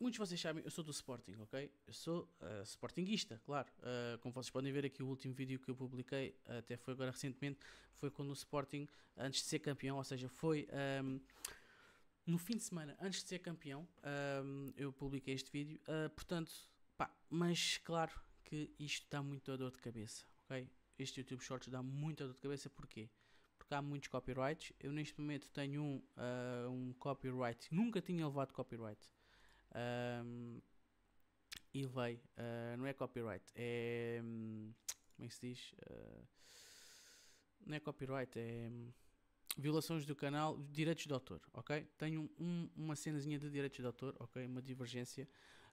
muitos de vocês sabem, eu sou do Sporting, ok? Eu sou uh, eh, Sportingista, claro. Uh, como vocês podem ver aqui, o último vídeo que eu publiquei, até foi agora recentemente, foi quando o Sporting, antes de ser campeão, ou seja, foi. Um, ehm, no fim de semana, antes de ser campeão, um, ehm, eu publiquei este vídeo. Uh, portanto, pá, mas claro que isto dá muita dor de cabeça, ok? Este YouTube Shorts dá muita dor de cabeça, porquê? Porque há muitos copyrights. Eu neste momento tenho um, uh, um copyright, nunca tinha levado copyright. Um, e levei, uh, não é copyright, é. Hum, como é que se diz? Uh, não é copyright, é. Hum, violações do canal, direitos de autor, ok? Tenho um, uma cenazinha de direitos de autor, ok? Uma divergência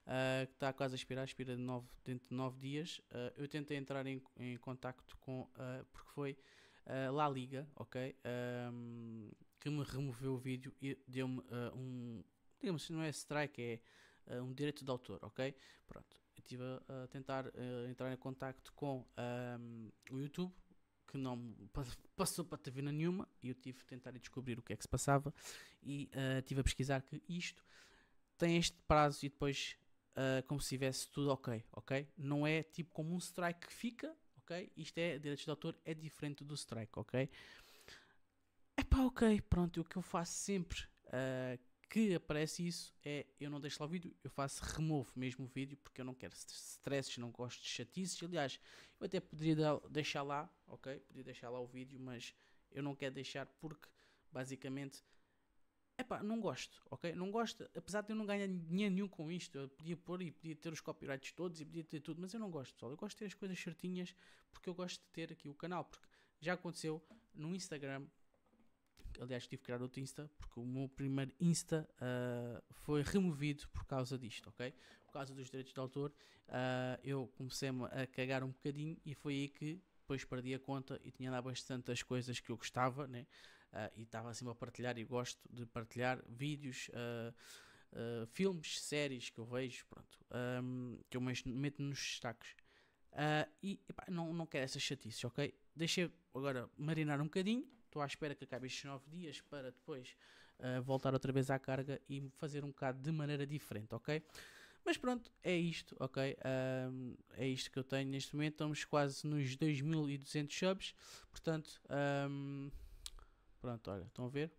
uh, que está quase a expirar, expira de nove, dentro de 9 dias. eu tentei entrar em, em contacto com, porque foi uh, a Liga, ok? Um, que me removeu o vídeo e deu-me uh, um, digamos se não é strike, é uh, um direito de autor, ok? Pronto, eu estive a, a tentar uh, entrar em contacto com um, o YouTube, que não passou para TV nenhuma, e eu tive a tentar descobrir o que é que se passava, e uh, eh, tive a pesquisar que isto tem este prazo e depois uh, como se tivesse tudo ok, ok? Não é tipo como um strike que fica, ok? Isto é, direitos de autor é diferente do strike, ok? É pá, ok, pronto, o que eu faço sempre... Uh, que aparece isso é eu não deixo lá o vídeo, eu faço removo mesmo o vídeo porque eu não quero stresses, não gosto de chatices. Aliás, eu até poderia deixar lá, ok? Podia deixar lá o vídeo, mas eu não quero deixar porque basicamente é pá, não gosto, ok? Não gosto, apesar de eu não ganhar dinheiro nenhum com isto, eu podia pôr e podia ter os copyrights todos e podia ter tudo, mas eu não gosto, pessoal. Eu gosto de ter as coisas certinhas porque eu gosto de ter aqui o canal, porque já aconteceu no Instagram aliás, tive que criar outro Insta, porque o meu primeiro Insta uh, foi removido por causa disto, ok? Por causa dos direitos de autor, uh, eu comecei-me a cagar um bocadinho e foi aí que depois perdi a conta e tinha lá bastante as coisas que eu gostava, né? Uh, e estava assim a partilhar e gosto de partilhar vídeos. filmes, séries que eu vejo, pronto, um, que eu meto nos destaques. Uh, e epá, não, não quero essas chatices, ok? Deixei agora marinar um bocadinho Estou à espera que acabe estes 9 dias para depois uh, voltar outra vez à carga e fazer um bocado de maneira diferente, ok? Mas pronto, é isto, ok? Um, eh, é isto que eu tenho neste momento. Estamos quase nos 2200 subs, portanto, um, eh, pronto, olha, estão a ver?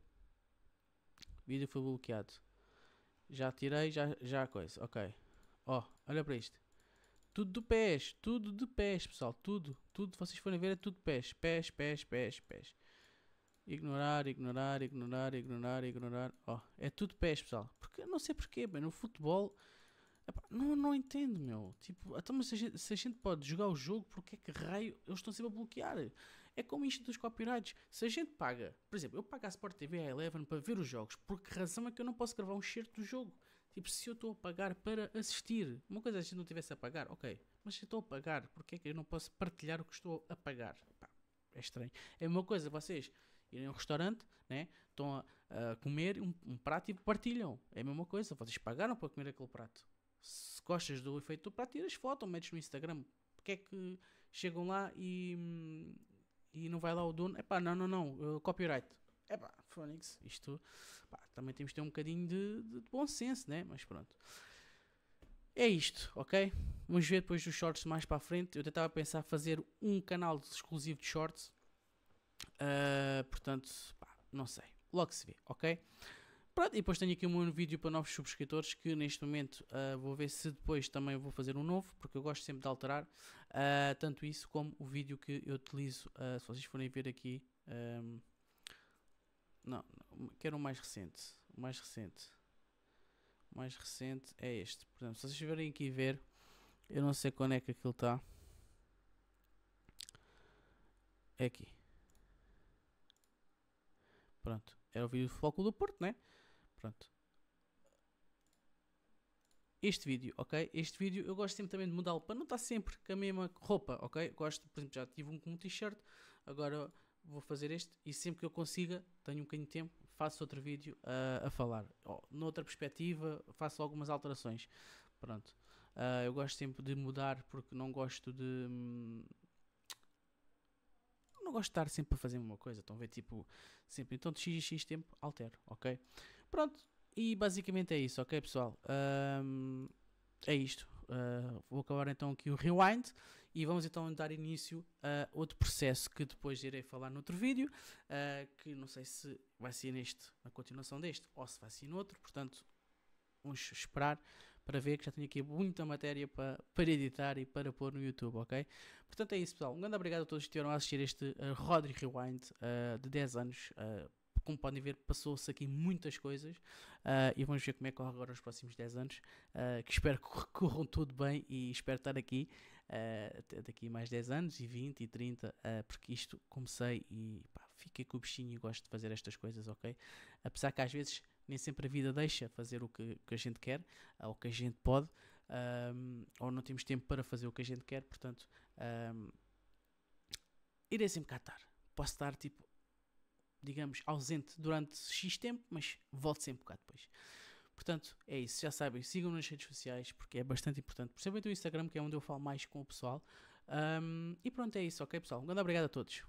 O vídeo foi bloqueado. Já tirei, já, já a coisa, ok. Ó, oh, olha para isto. Tudo de pés, tudo de pés, pessoal, tudo, tudo, vocês forem ver é tudo pés, pés, pés, pés, pés. Ignorar, ignorar, ignorar, ignorar, ignorar. Oh, é tudo pés, pessoal. Porque não sei porquê, bem, no futebol. Epá, não, não entendo, meu. Tipo, até então, mas se a, gente, se a gente pode jogar o jogo, porque é que raio eles estão sempre a bloquear? É como isto dos copyrights. Se a gente paga, por exemplo, eu pago a Sport TV a Eleven para ver os jogos, por que razão é que eu não posso gravar um cheiro do jogo? Tipo, se eu estou a pagar para assistir, uma coisa é a gente não tivesse a pagar, ok, mas se eu estou a pagar, porque é que eu não posso partilhar o que estou a pagar? Epá, é estranho. É uma coisa, vocês irem a um restaurante, né? estão a, a comer um, um, prato e partilham. É a mesma coisa, vocês pagaram para comer aquele prato. Se gostas do efeito do prato, tiras foto, metes no Instagram. Porque é que chegam lá e, e não vai lá o dono? Epá, não, não, não, copyright. Epá, Phonics, isto pá, também temos de ter um bocadinho de, de, de bom senso, né? Mas pronto. É isto, ok? Vamos ver depois dos shorts mais para a frente. Eu tentava pensar fazer um canal exclusivo de shorts, Uh, portanto, pá, não sei. Logo se vê, ok? Pronto, e depois tenho aqui um vídeo para novos subscritores que neste momento uh, vou ver se depois também vou fazer um novo, porque eu gosto sempre de alterar uh, tanto isso como o vídeo que eu utilizo. Uh, se vocês forem ver aqui, um, não, não, quero o mais recente. O mais recente, o mais recente é este. Portanto, se vocês estiverem aqui ver, eu não sei quando é que aquilo está. É aqui. Pronto. Era o vídeo do Foco do Porto, né? Pronto. Este vídeo, ok? Este vídeo eu gosto sempre também de mudá-lo para não estar sempre com a mesma roupa, ok? Gosto, por exemplo, já tive um com um t-shirt, agora vou fazer este e sempre que eu consiga, tenho um bocadinho de tempo, faço outro vídeo a falar. Oh, noutra perspectiva, faço algumas alterações. Pronto. Uh, eu gosto sempre de mudar porque não gosto de. Hum, não gosto de estar sempre a fazer uma coisa, estão a ver? Tipo, sempre, então de x x tempo altero, ok? Pronto, e basicamente é isso, ok pessoal? Um, é isto. Uh, vou acabar então aqui o rewind e vamos então dar início a outro processo que depois irei falar noutro vídeo, uh, que não sei se vai ser neste, na continuação deste, ou se vai ser noutro, portanto, vamos esperar para ver, que já tenho aqui muita matéria para, para editar e para pôr no YouTube, ok? Portanto é isso, pessoal. Um grande obrigado a todos que estiveram a assistir este uh, Rodri Rewind uh, de 10 anos. Uh, como podem ver, passou-se aqui muitas coisas uh, e vamos ver como é que corre agora nos próximos 10 anos. Uh, que espero que corram tudo bem e espero estar aqui uh, daqui mais 10 anos e 20 e 30, porque isto comecei e pá, fiquei com o bichinho e gosto de fazer estas coisas, ok? Apesar que às vezes nem sempre a vida deixa fazer o que, que a gente quer, ah, ou o que a gente pode, um, ou não temos tempo para fazer o que a gente quer, portanto, um, irei sempre catar. Posso estar, tipo, digamos, ausente durante X tempo, mas volto sempre cá depois. Portanto, é isso. Já sabem, sigam nas redes sociais porque é bastante importante. principalmente o Instagram, que é onde eu falo mais com o pessoal. Um, e pronto, é isso, ok, pessoal? Um grande obrigado a todos.